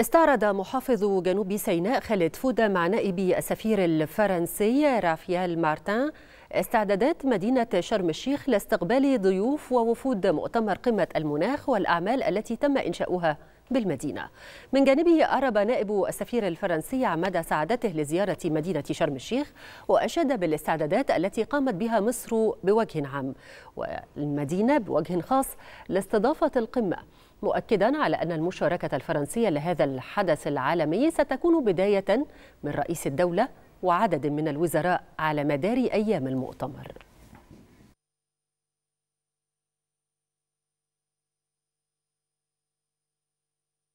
استعرض محافظ جنوب سيناء خالد فودة مع نائب السفير الفرنسي رافيال مارتان استعدادات مدينة شرم الشيخ لاستقبال ضيوف ووفود مؤتمر قمة المناخ والأعمال التي تم إنشاؤها بالمدينة من جانبه أرب نائب السفير الفرنسي مدى سعادته لزيارة مدينة شرم الشيخ وأشاد بالاستعدادات التي قامت بها مصر بوجه عام والمدينة بوجه خاص لاستضافة القمة مؤكدا على أن المشاركة الفرنسية لهذا الحدث العالمي ستكون بداية من رئيس الدولة وعدد من الوزراء على مدار أيام المؤتمر